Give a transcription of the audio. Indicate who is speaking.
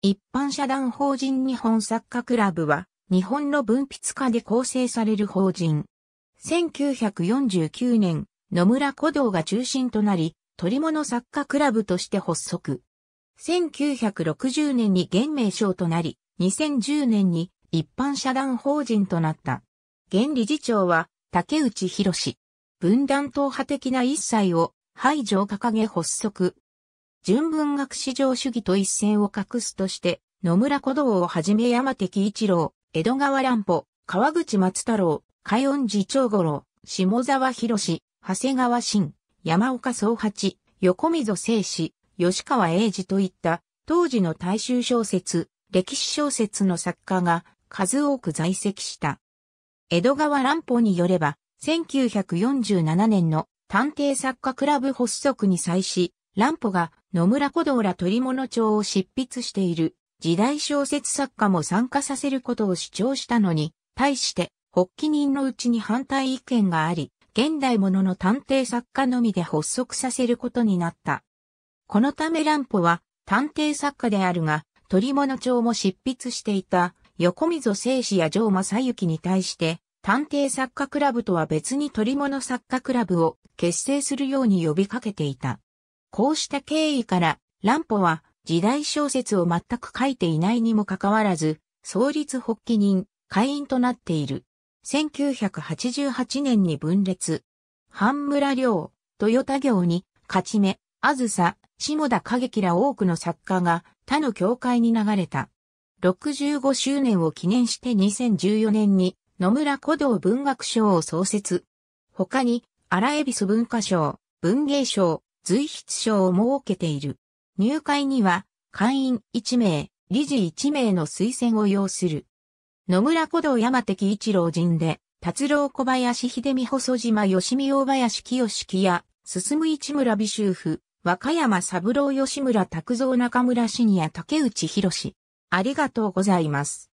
Speaker 1: 一般社団法人日本作家クラブは、日本の文筆家で構成される法人。1949年、野村古道が中心となり、鳥物作家クラブとして発足。1960年に現名称となり、2010年に一般社団法人となった。現理事長は竹内博士。分断党派的な一切を排除を掲げ発足。純文学史上主義と一線を画すとして、野村小道をはじめ山手喜一郎、江戸川乱歩、川口松太郎、海音寺長五郎、下沢博士、長谷川新、山岡宗八、横溝正史、吉川英治といった当時の大衆小説、歴史小説の作家が数多く在籍した。江戸川乱歩によれば、1947年の探偵作家クラブ発足に際し、乱歩が野村古道ら鳥物帳を執筆している時代小説作家も参加させることを主張したのに、対して発起人のうちに反対意見があり、現代ものの探偵作家のみで発足させることになった。このため乱歩は探偵作家であるが、鳥物帳も執筆していた横溝正史や城正幸に対して、探偵作家クラブとは別に鳥物作家クラブを結成するように呼びかけていた。こうした経緯から、乱歩は時代小説を全く書いていないにもかかわらず、創立発起人、会員となっている。1988年に分裂。半村良、豊田行に、勝ち目、あずさ、下田景樹ら多くの作家が他の教会に流れた。65周年を記念して2014年に野村古道文学賞を創設。他に、荒恵比寿文化賞、文芸賞、随筆賞を設けている。入会には、会員1名、理事1名の推薦を要する。野村古道山敵一郎人で、達郎小林秀美細島吉見大林清木や、進む市村美修夫、和歌山三郎吉村拓造中村信也竹内博ありがとうございます。